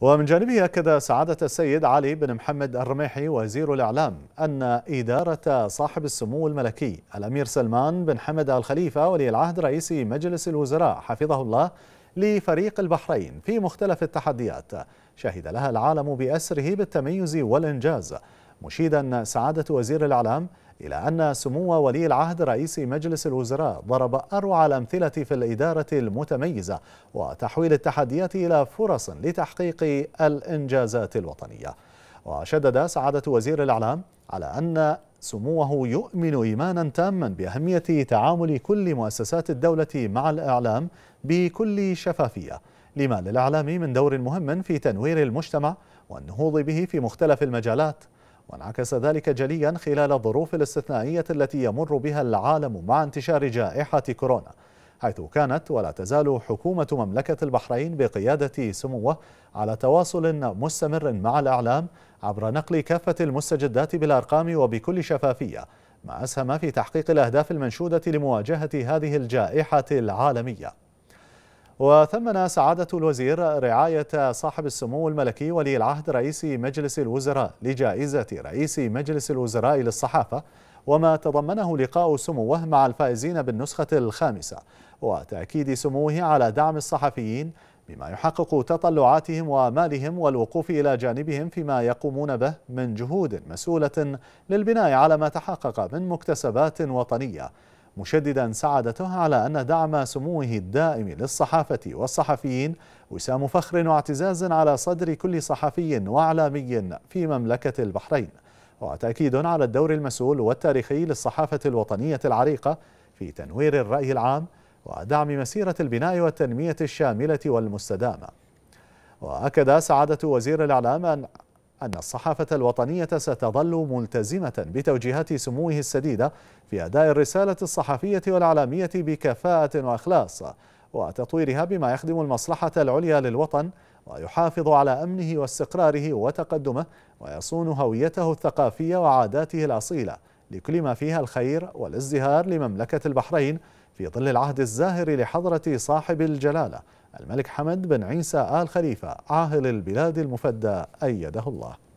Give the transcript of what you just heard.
ومن جانبه أكد سعادة السيد علي بن محمد الرميحي وزير الإعلام أن إدارة صاحب السمو الملكي الأمير سلمان بن حمد الخليفة ولي العهد رئيس مجلس الوزراء حفظه الله لفريق البحرين في مختلف التحديات شهد لها العالم بأسره بالتميز والإنجاز مشيدا سعادة وزير الإعلام إلى أن سمو ولي العهد رئيس مجلس الوزراء ضرب أروع الأمثلة في الإدارة المتميزة وتحويل التحديات إلى فرص لتحقيق الإنجازات الوطنية وشدد سعادة وزير الإعلام على أن سموه يؤمن إيمانا تاما بأهمية تعامل كل مؤسسات الدولة مع الإعلام بكل شفافية لما للإعلام من دور مهم في تنوير المجتمع والنهوض به في مختلف المجالات وانعكس ذلك جليا خلال الظروف الاستثنائية التي يمر بها العالم مع انتشار جائحة كورونا حيث كانت ولا تزال حكومة مملكة البحرين بقيادة سموه على تواصل مستمر مع الأعلام عبر نقل كافة المستجدات بالأرقام وبكل شفافية ما أسهم في تحقيق الأهداف المنشودة لمواجهة هذه الجائحة العالمية وثمن سعادة الوزير رعاية صاحب السمو الملكي ولي العهد رئيس مجلس الوزراء لجائزة رئيس مجلس الوزراء للصحافة وما تضمنه لقاء سموه مع الفائزين بالنسخة الخامسة وتأكيد سموه على دعم الصحفيين بما يحقق تطلعاتهم وآمالهم والوقوف إلى جانبهم فيما يقومون به من جهود مسؤولة للبناء على ما تحقق من مكتسبات وطنية مشددا سعادته على أن دعم سموه الدائم للصحافة والصحفيين وسام فخر واعتزاز على صدر كل صحفي وإعلامي في مملكة البحرين وتأكيد على الدور المسؤول والتاريخي للصحافة الوطنية العريقة في تنوير الرأي العام ودعم مسيرة البناء والتنمية الشاملة والمستدامة وأكد سعادة وزير الإعلام أن أن الصحافة الوطنية ستظل ملتزمة بتوجيهات سموه السديدة في أداء الرسالة الصحفية والإعلامية بكفاءة وإخلاص وتطويرها بما يخدم المصلحة العليا للوطن ويحافظ على أمنه واستقراره وتقدمه ويصون هويته الثقافية وعاداته الأصيلة لكل ما فيها الخير والازدهار لمملكة البحرين في ظل العهد الزاهر لحضرة صاحب الجلالة الملك حمد بن عيسى آل خليفة عاهل البلاد المفدى أيده الله